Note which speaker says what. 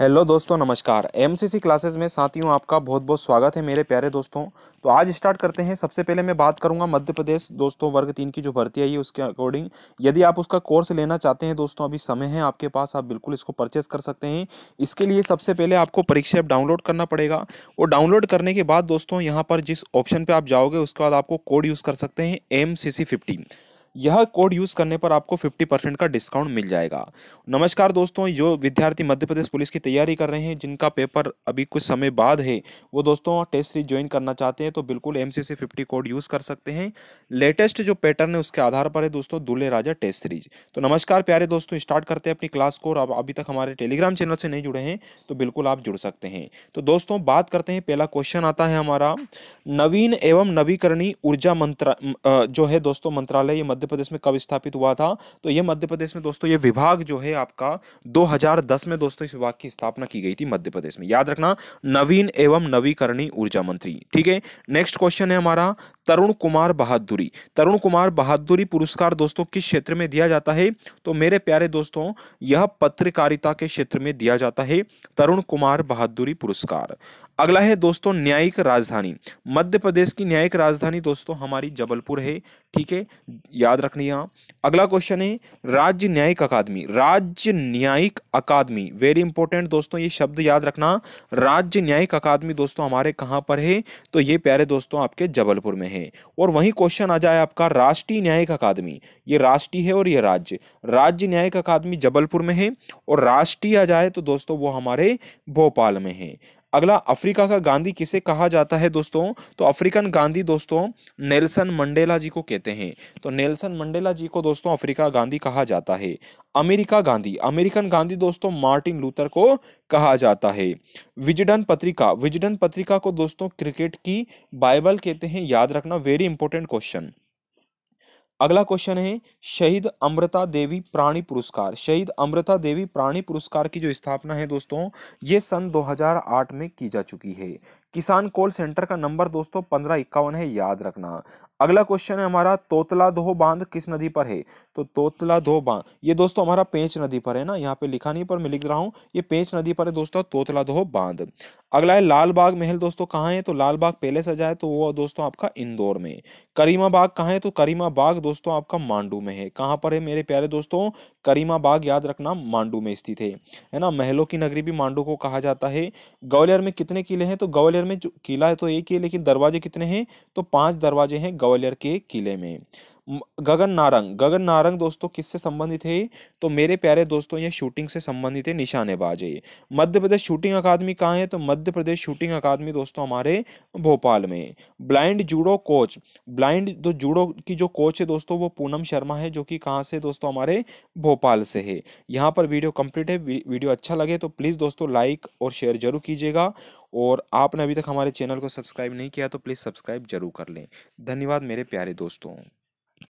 Speaker 1: hello दोस्तों नमस्कार MCC classes में साथियों आपका बहुत बहुत स्वागत है मेरे प्यारे दोस्तों तो आज स्टार्ट करते हैं सबसे पहले मैं बात करूंगा मध्य प्रदेश दोस्तों वर्ग तीन की जो भर्ती आई है उसके अकॉर्डिंग यदि आप उसका कोर्स लेना चाहते हैं दोस्तों अभी समय है आपके पास आप बिल्कुल इसको परचेस कर सकते हैं इसके लिए सबसे पहले आपको परीक्षा ऐप डाउनलोड करना पड़ेगा और डाउनलोड करने के बाद दोस्तों यहाँ पर जिस ऑप्शन पर आप जाओगे उसके बाद आपको कोड यूज़ कर सकते हैं एम सी यह कोड यूज करने पर आपको 50 परसेंट का डिस्काउंट मिल जाएगा नमस्कार दोस्तों जो विद्यार्थी मध्य प्रदेश पुलिस की तैयारी कर रहे हैं जिनका पेपर अभी कुछ समय बाद है वो दोस्तों टेस्ट सीरीज ज्वाइन करना चाहते हैं तो बिल्कुल M C fifty code use कर सकते हैं लेटेस्ट जो पैटर्न है उसके आधार पर है दोस्तों दूल्हे राजा टेस्ट सीरीज तो नमस्कार प्यारे दोस्तों स्टार्ट करते हैं अपनी क्लास को और अभी तक हमारे टेलीग्राम चैनल से नहीं जुड़े हैं तो बिल्कुल आप जुड़ सकते हैं तो दोस्तों बात करते हैं पहला क्वेश्चन आता है हमारा नवीन एवं नवीकरणीय ऊर्जा मंत्रा जो है दोस्तों मंत्रालय मध्य प्रदेश में कब स्थापित हुआ था तो ये मध्य प्रदेश में दोस्तों ये विभाग जो है आपका 2010 में दोस्तों इस विभाग की स्थापना की गई थी मध्य प्रदेश में याद रखना नवीन एवं नवीकरणीय ऊर्जा मंत्री ठीक है नेक्स्ट क्वेश्चन है हमारा तरुण कुमार बहादुरी तरुण कुमार बहादुरी पुरस्कार दोस्तों किस क्षेत्र में दिया जाता है तो मेरे प्यारे दोस्तों यह पत्रकारिता के क्षेत्र में दिया जाता है तरुण कुमार बहादुरी पुरस्कार अगला है दोस्तों न्यायिक राजधानी मध्य प्रदेश की न्यायिक राजधानी दोस्तों हमारी जबलपुर है ठीक है याद रखनी यहाँ अगला क्वेश्चन है राज्य न्यायिक अकादमी राज्य न्यायिक अकादमी वेरी इंपॉर्टेंट दोस्तों ये शब्द याद रखना राज्य न्यायिक अकादमी दोस्तों हमारे कहाँ पर है तो ये प्यारे दोस्तों आपके जबलपुर में है और वहीं क्वेश्चन आ जाए आपका राष्ट्रीय न्यायिक अकादमी ये राष्ट्रीय है और ये राज्य राज्य न्यायिक अकादमी जबलपुर में है और राष्ट्रीय आ जाए तो दोस्तों वो हमारे भोपाल में है अगला अफ्रीका का गांधी किसे कहा जाता है दोस्तों तो अफ्रीकन गांधी दोस्तों नेल्सन मंडेला जी को कहते हैं तो नेल्सन मंडेला जी को दोस्तों अफ्रीका गांधी कहा जाता है अमेरिका गांधी अमेरिकन गांधी दोस्तों मार्टिन लूथर को कहा जाता है विजडन पत्रिका विजडन पत्रिका को दोस्तों क्रिकेट की बाइबल कहते हैं याद रखना वेरी इंपॉर्टेंट क्वेश्चन अगला क्वेश्चन है शहीद अमृता देवी प्राणी पुरस्कार शहीद अमृता देवी प्राणी पुरस्कार की जो स्थापना है दोस्तों ये सन 2008 में की जा चुकी है किसान कॉल सेंटर का नंबर दोस्तों पंद्रह इक्यावन है याद रखना अगला क्वेश्चन है हमारा तोतला दोह बांध किस नदी पर है तो तोतला दोह बांध ये दोस्तों हमारा पेंच नदी पर है ना यहाँ पे लिखा नहीं पर मैं लिख रहा हूँ ये पेंच नदी पर है दोस्तों तोतला दोह बांध अगला है लाल बाग महल दोस्तों कहाँ है तो लाल बाग पहले सजा जाए तो वो दोस्तों आपका इंदौर में करीमा बाग कहाँ है तो करीमा बाग दोस्तों आपका मांडू में है कहाँ पर है मेरे प्यारे दोस्तों करीमा बाग याद रखना मांडू में स्थित है है ना महलों की नगरी भी मांडू को कहा जाता है ग्वालियर में कितने किले हैं तो ग्वालियर में जो किला है तो एक ही है लेकिन दरवाजे कितने हैं तो पांच दरवाजे हैं ग्वालियर के किले में गगन नारंग गगन नारंग दोस्तों किससे संबंधित है तो मेरे प्यारे दोस्तों ये शूटिंग से संबंधित है निशानेबाज है मध्य प्रदेश शूटिंग अकादमी कहाँ है तो मध्य प्रदेश शूटिंग अकादमी दोस्तों हमारे भोपाल में ब्लाइंड जूडो कोच ब्लाइंड जो जूडो की जो कोच है दोस्तों वो पूनम शर्मा है जो कि कहाँ से दोस्तों हमारे भोपाल से है यहाँ पर वीडियो कंप्लीट है वीडियो अच्छा लगे तो प्लीज़ दोस्तों लाइक और शेयर जरूर कीजिएगा और आपने अभी तक हमारे चैनल को सब्सक्राइब नहीं किया तो प्लीज़ सब्सक्राइब जरूर कर लें धन्यवाद मेरे प्यारे दोस्तों